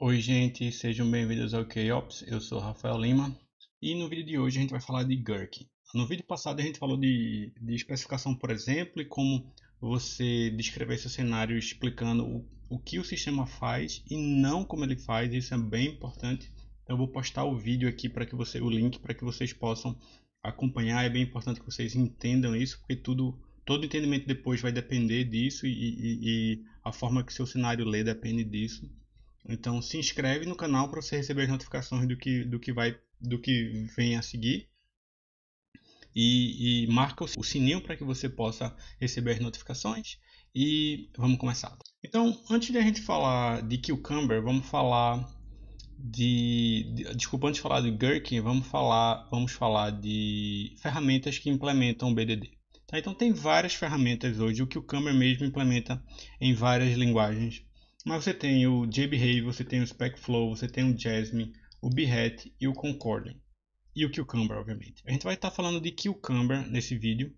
Oi gente, sejam bem-vindos ao KOps, eu sou Rafael Lima e no vídeo de hoje a gente vai falar de Gherkin. No vídeo passado a gente falou de, de especificação, por exemplo, e como você descrever seu cenário explicando o, o que o sistema faz e não como ele faz, isso é bem importante. Então eu vou postar o vídeo aqui para que você, o link para que vocês possam acompanhar, é bem importante que vocês entendam isso, porque tudo todo entendimento depois vai depender disso e, e, e a forma que seu cenário lê depende disso. Então se inscreve no canal para você receber as notificações do que, do que, vai, do que vem a seguir. E, e marca o sininho para que você possa receber as notificações. E vamos começar. Então, antes de a gente falar de Cucumber, vamos falar de, de desculpa, antes de falar do Gherkin, vamos falar, vamos falar de ferramentas que implementam o BDD. Tá, então tem várias ferramentas hoje, o que o Camber mesmo implementa em várias linguagens mas você tem o JBehave, você tem o SpecFlow, você tem o Jasmine, o Behat e o Concordant. E o Cucumber, obviamente. A gente vai estar tá falando de Cucumber nesse vídeo,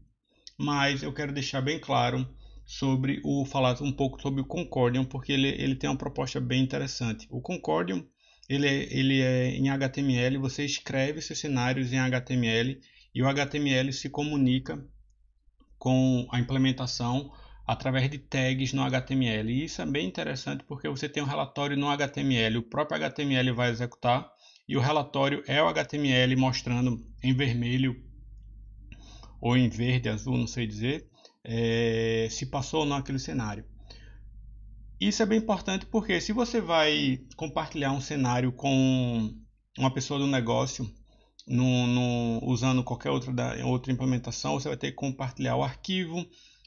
mas eu quero deixar bem claro sobre o falar um pouco sobre o Concordium, porque ele, ele tem uma proposta bem interessante. O Concordium ele é, ele é em HTML, você escreve seus cenários em HTML e o HTML se comunica com a implementação através de tags no HTML. E isso é bem interessante porque você tem um relatório no HTML, o próprio HTML vai executar e o relatório é o HTML mostrando em vermelho ou em verde, azul, não sei dizer, é, se passou ou não aquele cenário. Isso é bem importante porque se você vai compartilhar um cenário com uma pessoa do negócio, no, no, usando qualquer outra, da, outra implementação, você vai ter que compartilhar o arquivo,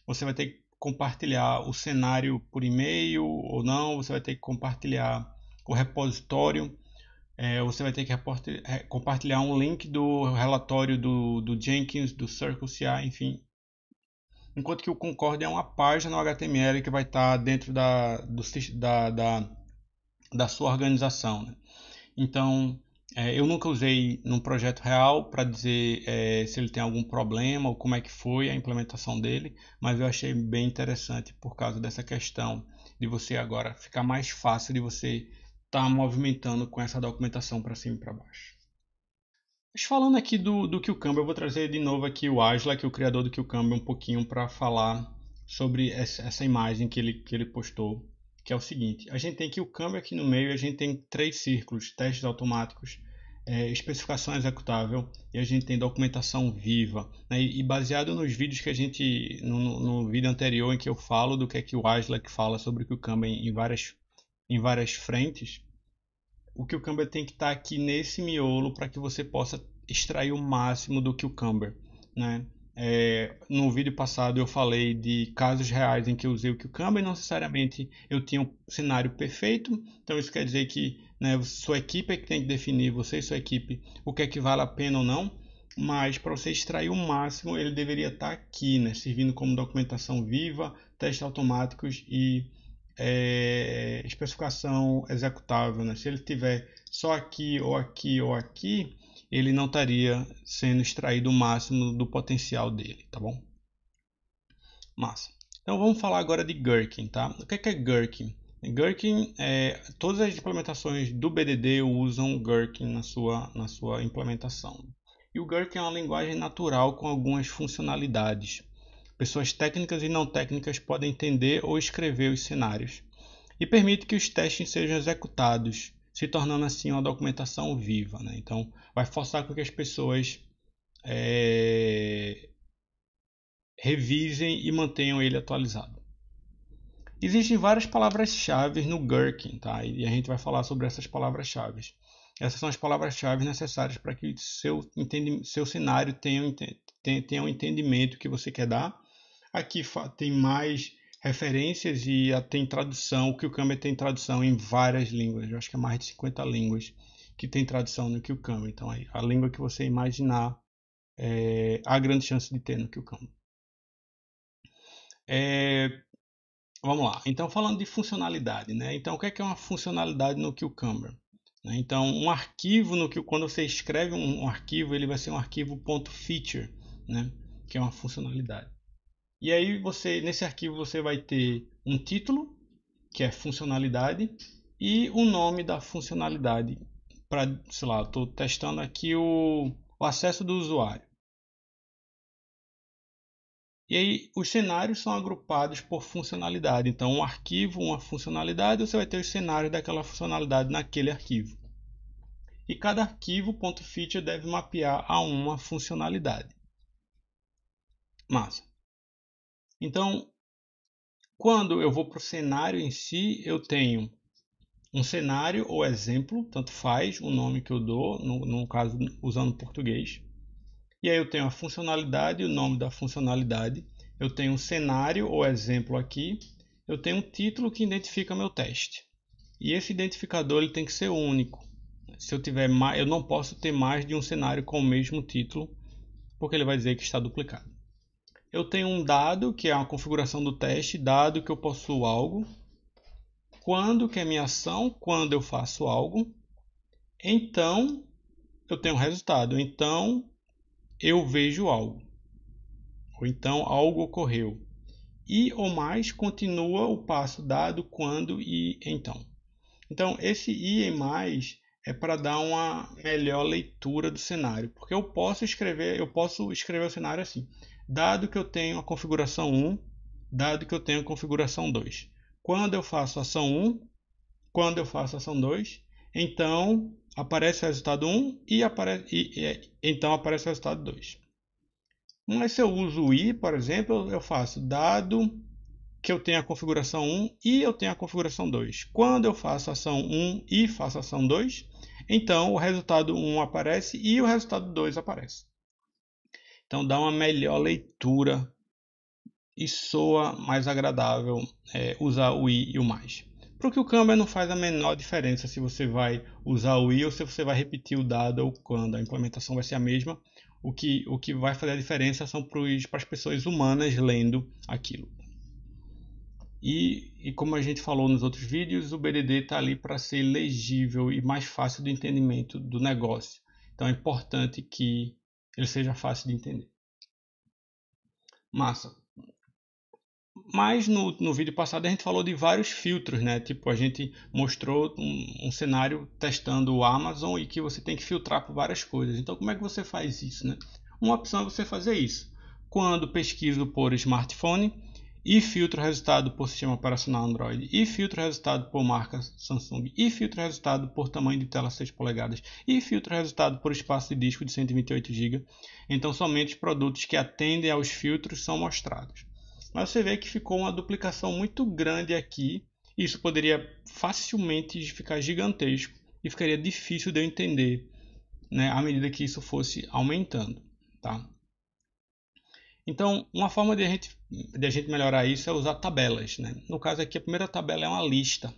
você vai ter que compartilhar o cenário por e-mail ou não, você vai ter que compartilhar o repositório, é, você vai ter que compartilhar um link do relatório do, do Jenkins, do CircleCI, enfim. Enquanto que o Concorde é uma página no HTML que vai estar dentro da, do, da, da, da sua organização. Né? Então, é, eu nunca usei num projeto real para dizer é, se ele tem algum problema ou como é que foi a implementação dele, mas eu achei bem interessante por causa dessa questão de você agora ficar mais fácil de você estar tá movimentando com essa documentação para cima e para baixo. Mas falando aqui do, do Cucumber, eu vou trazer de novo aqui o Asla, que é o criador do Cucumber, um pouquinho para falar sobre essa, essa imagem que ele, que ele postou que é o seguinte: a gente tem aqui o câmbio aqui no meio, a gente tem três círculos, testes automáticos, é, especificação executável e a gente tem documentação viva. Né? E, e, baseado nos vídeos que a gente no, no, vídeo anterior em que eu falo do que é que o Aslak fala sobre o que o câmbio em várias em várias frentes, o que o câmbio tem que estar tá aqui nesse miolo para que você possa extrair o máximo do que o câmbio, né? É, no vídeo passado eu falei de casos reais em que eu usei o Cucumber e não necessariamente eu tinha um cenário perfeito. Então isso quer dizer que né, sua equipe é que tem que definir, você e sua equipe, o que é que vale a pena ou não. Mas para você extrair o máximo, ele deveria estar tá aqui, né, servindo como documentação viva, testes automáticos e é, especificação executável. Né? Se ele tiver só aqui ou aqui ou aqui, ele não estaria sendo extraído o máximo do potencial dele, tá bom? Massa. Então vamos falar agora de Gherkin, tá? O que é, que é Gherkin? Gherkin, é, todas as implementações do BDD usam Gherkin na sua, na sua implementação. E o Gherkin é uma linguagem natural com algumas funcionalidades. Pessoas técnicas e não técnicas podem entender ou escrever os cenários. E permite que os testes sejam executados se tornando assim uma documentação viva. Né? Então, vai forçar com que as pessoas é, revisem e mantenham ele atualizado. Existem várias palavras-chave no Gherkin, tá? e a gente vai falar sobre essas palavras-chave. Essas são as palavras-chave necessárias para que seu, seu cenário tenha, tenha, tenha o um entendimento que você quer dar. Aqui tem mais referências e tem tradução. O Qcammer tem tradução em várias línguas, eu acho que é mais de 50 línguas que tem tradução no Qcammer. Então, a língua que você imaginar, é, há grande chance de ter no Qcammer. É, vamos lá. Então, falando de funcionalidade, né? Então, o que é, que é uma funcionalidade no Qcammer? Né? Então, um arquivo no que quando você escreve um, um arquivo, ele vai ser um arquivo .feature, né? Que é uma funcionalidade. E aí você nesse arquivo você vai ter um título, que é funcionalidade, e o nome da funcionalidade para, sei lá, estou testando aqui o, o acesso do usuário. E aí os cenários são agrupados por funcionalidade. Então, um arquivo, uma funcionalidade, você vai ter os cenários daquela funcionalidade naquele arquivo. E cada arquivo .feature deve mapear a uma funcionalidade. Massa. Então, quando eu vou para o cenário em si, eu tenho um cenário ou exemplo, tanto faz o nome que eu dou, no, no caso usando português. E aí eu tenho a funcionalidade, o nome da funcionalidade, eu tenho um cenário ou exemplo aqui, eu tenho um título que identifica meu teste. E esse identificador ele tem que ser único. Se eu tiver mais, eu não posso ter mais de um cenário com o mesmo título, porque ele vai dizer que está duplicado eu tenho um dado, que é a configuração do teste, dado que eu possuo algo, quando, que é minha ação, quando eu faço algo, então eu tenho um resultado, então eu vejo algo, ou então algo ocorreu. E ou mais continua o passo dado, quando e então. Então, esse i e mais é para dar uma melhor leitura do cenário, porque eu posso escrever, eu posso escrever o cenário assim dado que eu tenho a configuração 1, dado que eu tenho a configuração 2. Quando eu faço ação 1, quando eu faço ação 2, então aparece o resultado 1 e, apare... e, e então aparece o resultado 2. Mas se eu uso o i, por exemplo, eu faço dado que eu tenho a configuração 1 e eu tenho a configuração 2. Quando eu faço ação 1 e faço ação 2, então o resultado 1 aparece e o resultado 2 aparece. Então dá uma melhor leitura e soa mais agradável é, usar o i e o mais. Para o que o câmbio não faz a menor diferença se você vai usar o i ou se você vai repetir o dado ou quando. A implementação vai ser a mesma. O que, o que vai fazer a diferença são para as pessoas humanas lendo aquilo. E, e, como a gente falou nos outros vídeos, o BDD está ali para ser legível e mais fácil de entendimento do negócio. Então é importante que ele seja fácil de entender. Massa. Mas no, no vídeo passado a gente falou de vários filtros, né? Tipo, a gente mostrou um, um cenário testando o Amazon e que você tem que filtrar por várias coisas. Então, como é que você faz isso, né? Uma opção é você fazer isso. Quando pesquiso por smartphone, e filtro resultado por sistema operacional Android, e filtro resultado por marca Samsung, e filtro resultado por tamanho de tela 6 polegadas, e filtro resultado por espaço de disco de 128 GB. Então, somente os produtos que atendem aos filtros são mostrados. Mas você vê que ficou uma duplicação muito grande aqui. Isso poderia facilmente ficar gigantesco e ficaria difícil de eu entender né, à medida que isso fosse aumentando. Tá? Então, uma forma de a gente, de a gente melhorar isso é usar tabelas. Né? No caso aqui, a primeira tabela é uma lista,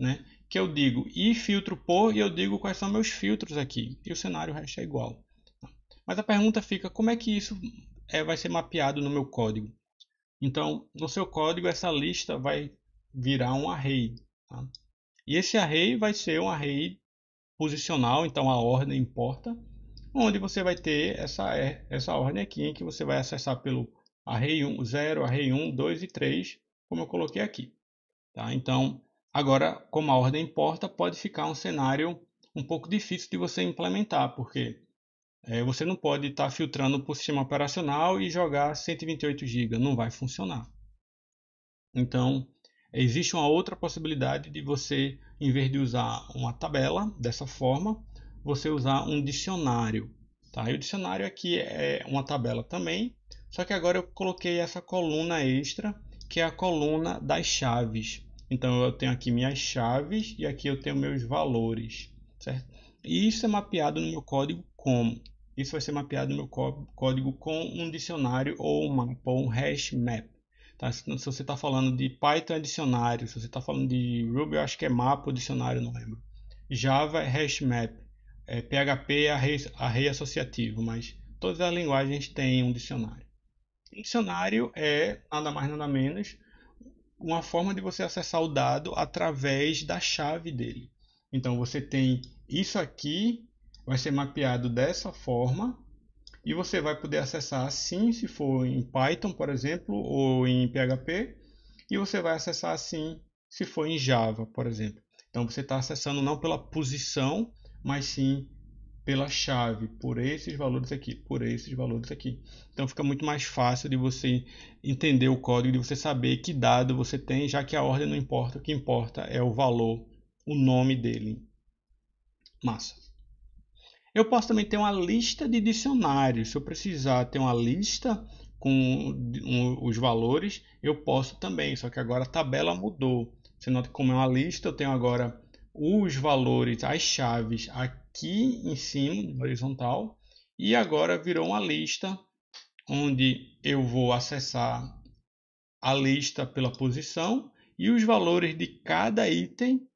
né? que eu digo e filtro por e eu digo quais são meus filtros aqui. E o cenário resto é igual. Tá? Mas a pergunta fica, como é que isso é, vai ser mapeado no meu código? Então, no seu código, essa lista vai virar um array. Tá? E esse array vai ser um array posicional, então a ordem importa onde você vai ter essa, é, essa ordem aqui, em que você vai acessar pelo array 1, 0, array 1, 2 e 3, como eu coloquei aqui. Tá? Então, agora, como a ordem importa, pode ficar um cenário um pouco difícil de você implementar, porque é, você não pode estar tá filtrando para o sistema operacional e jogar 128 GB, não vai funcionar. Então, existe uma outra possibilidade de você, em vez de usar uma tabela dessa forma, você usar um dicionário. Tá? E o dicionário aqui é uma tabela também, só que agora eu coloquei essa coluna extra, que é a coluna das chaves. Então eu tenho aqui minhas chaves e aqui eu tenho meus valores, certo? E isso é mapeado no meu código como. Isso vai ser mapeado no meu código com um dicionário ou um ou um hash map. Tá? Se você está falando de Python é dicionário, se você está falando de Ruby, eu acho que é mapa ou dicionário, não lembro. Java é hash map é, PHP é array, array associativo, mas todas as linguagens têm um dicionário. dicionário é nada mais nada menos uma forma de você acessar o dado através da chave dele. Então você tem isso aqui, vai ser mapeado dessa forma e você vai poder acessar assim se for em Python, por exemplo, ou em PHP, e você vai acessar assim se for em Java, por exemplo. Então você está acessando não pela posição, mas sim pela chave, por esses valores aqui, por esses valores aqui. Então fica muito mais fácil de você entender o código, de você saber que dado você tem, já que a ordem não importa, o que importa é o valor, o nome dele. Massa. Eu posso também ter uma lista de dicionários. Se eu precisar ter uma lista com os valores, eu posso também. Só que agora a tabela mudou. Você nota como é uma lista, eu tenho agora os valores, as chaves aqui em cima, horizontal, e agora virou uma lista onde eu vou acessar a lista pela posição e os valores de cada item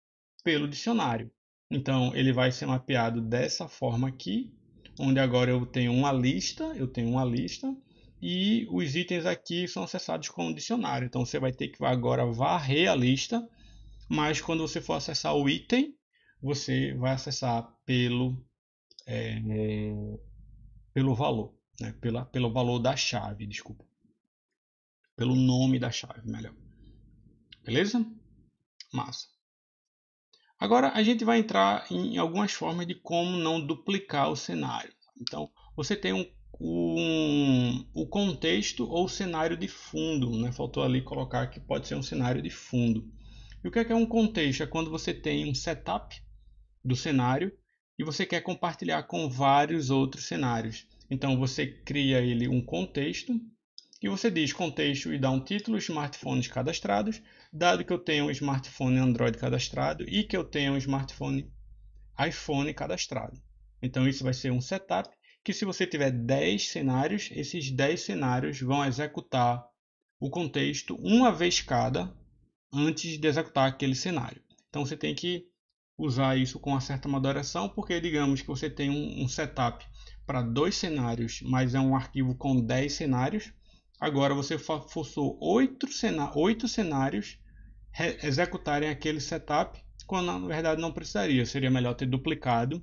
pelo dicionário. Então ele vai ser mapeado dessa forma aqui, onde agora eu tenho uma lista, eu tenho uma lista e os itens aqui são acessados com o dicionário. Então você vai ter que agora varrer a lista mas quando você for acessar o item, você vai acessar pelo, é, pelo valor, né? Pela, pelo valor da chave, desculpa. Pelo nome da chave, melhor. Beleza? Massa. Agora a gente vai entrar em algumas formas de como não duplicar o cenário. Então, você tem um, um, o contexto ou cenário de fundo, né? Faltou ali colocar que pode ser um cenário de fundo. E o é que é, um contexto? É quando você tem um setup do cenário e você quer compartilhar com vários outros cenários. Então você cria ele um contexto e você diz contexto e dá um título smartphones cadastrados, dado que eu tenho um smartphone Android cadastrado e que eu tenho um smartphone iPhone cadastrado. Então isso vai ser um setup que se você tiver 10 cenários, esses 10 cenários vão executar o contexto uma vez cada antes de executar aquele cenário. Então você tem que usar isso com uma certa moderação, porque digamos que você tem um, um setup para dois cenários, mas é um arquivo com 10 cenários. Agora você forçou oito, cená oito cenários executarem aquele setup, quando na verdade não precisaria. Seria melhor ter duplicado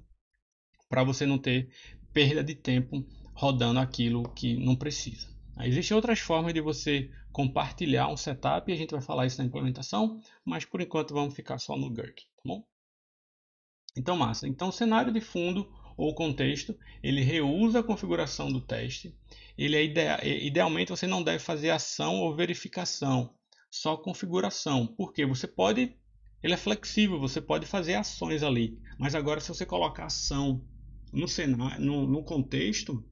para você não ter perda de tempo rodando aquilo que não precisa. Existem outras formas de você compartilhar um setup e a gente vai falar isso na implementação, mas por enquanto vamos ficar só no GURC, tá bom? Então, massa. Então, cenário de fundo ou contexto, ele reusa a configuração do teste. Ele é idea... É, idealmente você não deve fazer ação ou verificação, só configuração, porque você pode ele é flexível, você pode fazer ações ali, mas agora se você colocar ação no cenário, no, no contexto,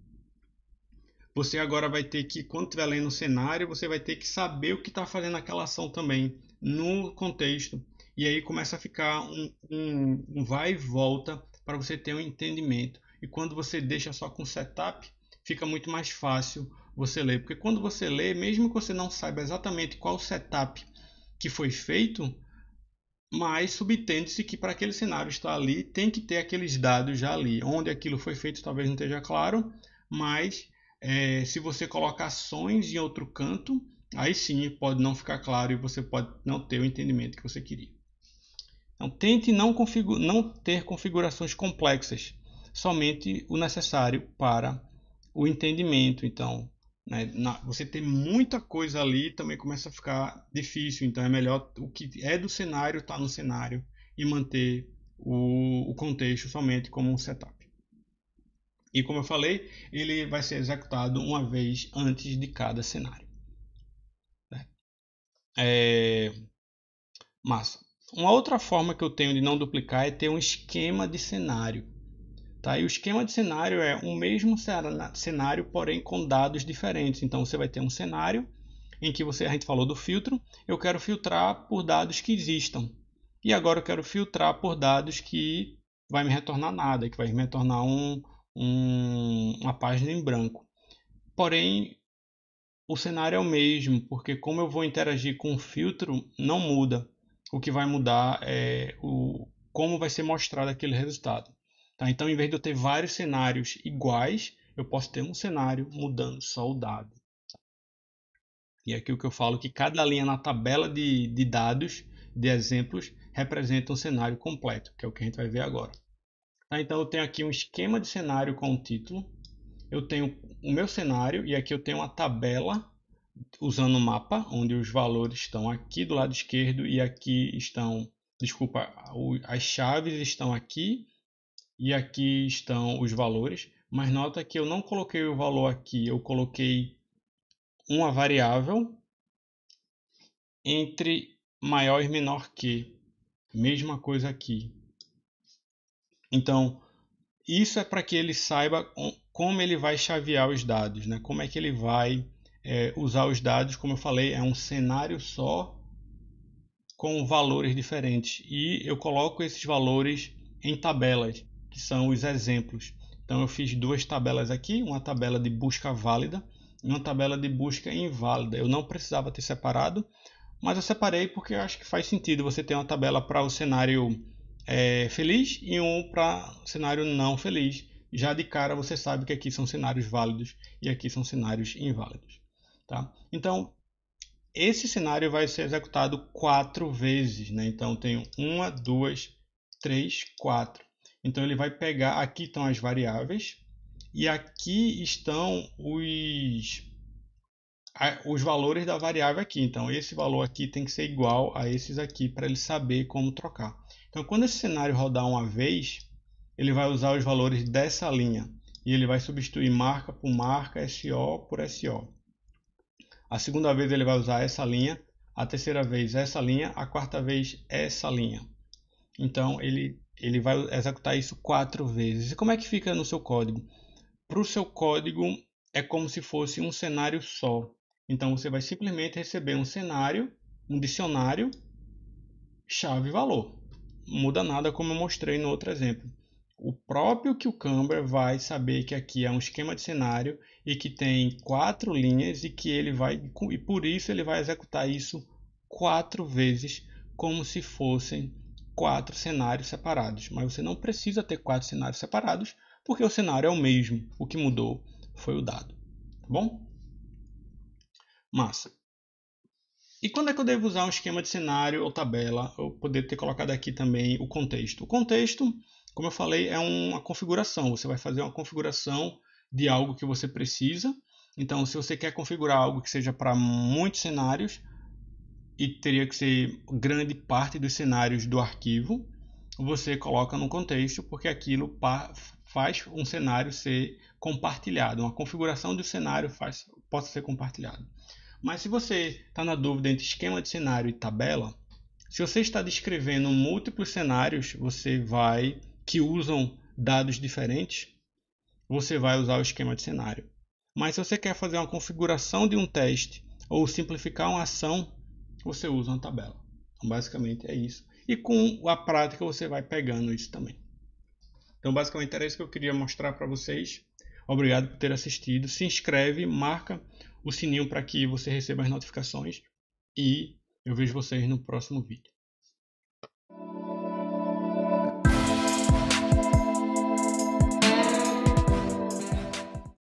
você agora vai ter que, quando estiver lendo o cenário, você vai ter que saber o que está fazendo aquela ação também no contexto. E aí começa a ficar um, um, um vai e volta para você ter um entendimento. E quando você deixa só com setup, fica muito mais fácil você ler. Porque quando você lê, mesmo que você não saiba exatamente qual setup que foi feito, mas subtende-se que para aquele cenário estar ali, tem que ter aqueles dados já ali. Onde aquilo foi feito talvez não esteja claro, mas é, se você colocar ações em outro canto, aí sim pode não ficar claro e você pode não ter o entendimento que você queria. Então tente não, não ter configurações complexas, somente o necessário para o entendimento. Então né, na, você ter muita coisa ali também começa a ficar difícil. Então é melhor o que é do cenário estar tá no cenário e manter o, o contexto somente como um setup. E como eu falei, ele vai ser executado uma vez antes de cada cenário. Né? É... Massa. Uma outra forma que eu tenho de não duplicar é ter um esquema de cenário. Tá? E o esquema de cenário é o mesmo cenário, porém com dados diferentes. Então você vai ter um cenário em que você, a gente falou do filtro, eu quero filtrar por dados que existam. E agora eu quero filtrar por dados que vai me retornar nada, que vai me retornar um, um, uma página em branco. Porém, o cenário é o mesmo, porque como eu vou interagir com o filtro, não muda. O que vai mudar é o, como vai ser mostrado aquele resultado. Tá? Então, em vez de eu ter vários cenários iguais, eu posso ter um cenário mudando só o dado. E aqui o que eu falo é que cada linha na tabela de, de dados, de exemplos, representa um cenário completo, que é o que a gente vai ver agora. Tá? Então eu tenho aqui um esquema de cenário com o título. Eu tenho o meu cenário e aqui eu tenho uma tabela usando o um mapa, onde os valores estão aqui do lado esquerdo e aqui estão, desculpa, as chaves estão aqui e aqui estão os valores. Mas nota que eu não coloquei o valor aqui, eu coloquei uma variável entre maior e menor que. Mesma coisa aqui. Então, isso é para que ele saiba como ele vai chavear os dados, né? como é que ele vai é, usar os dados. Como eu falei, é um cenário só com valores diferentes. E eu coloco esses valores em tabelas, que são os exemplos. Então, eu fiz duas tabelas aqui: uma tabela de busca válida e uma tabela de busca inválida. Eu não precisava ter separado, mas eu separei porque eu acho que faz sentido você ter uma tabela para o cenário é, feliz e um para cenário não feliz. Já de cara você sabe que aqui são cenários válidos e aqui são cenários inválidos. Tá? Então, esse cenário vai ser executado quatro vezes. Né? Então, tem uma, duas, três, quatro. Então, ele vai pegar... Aqui estão as variáveis e aqui estão os os valores da variável aqui. Então, esse valor aqui tem que ser igual a esses aqui para ele saber como trocar. Então, quando esse cenário rodar uma vez, ele vai usar os valores dessa linha e ele vai substituir marca por marca, SO por SO. A segunda vez ele vai usar essa linha, a terceira vez essa linha, a quarta vez essa linha. Então ele, ele vai executar isso quatro vezes. E como é que fica no seu código? Para o seu código é como se fosse um cenário só. Então você vai simplesmente receber um cenário, um dicionário, chave valor muda nada como eu mostrei no outro exemplo. O próprio Camber vai saber que aqui é um esquema de cenário e que tem quatro linhas e que ele vai e por isso ele vai executar isso quatro vezes como se fossem quatro cenários separados. Mas você não precisa ter quatro cenários separados porque o cenário é o mesmo. O que mudou foi o dado, tá bom? Massa. E quando é que eu devo usar um esquema de cenário ou tabela? Eu poderia ter colocado aqui também o contexto. O contexto, como eu falei, é uma configuração. Você vai fazer uma configuração de algo que você precisa. Então, se você quer configurar algo que seja para muitos cenários, e teria que ser grande parte dos cenários do arquivo, você coloca no contexto, porque aquilo faz um cenário ser compartilhado, uma configuração do cenário faz, possa ser compartilhado. Mas se você está na dúvida entre esquema de cenário e tabela, se você está descrevendo múltiplos cenários, você vai que usam dados diferentes, você vai usar o esquema de cenário. Mas se você quer fazer uma configuração de um teste ou simplificar uma ação, você usa uma tabela. Então, basicamente é isso. E com a prática você vai pegando isso também. Então, basicamente era isso que eu queria mostrar para vocês. Obrigado por ter assistido. Se inscreve, marca o sininho para que você receba as notificações e eu vejo vocês no próximo vídeo.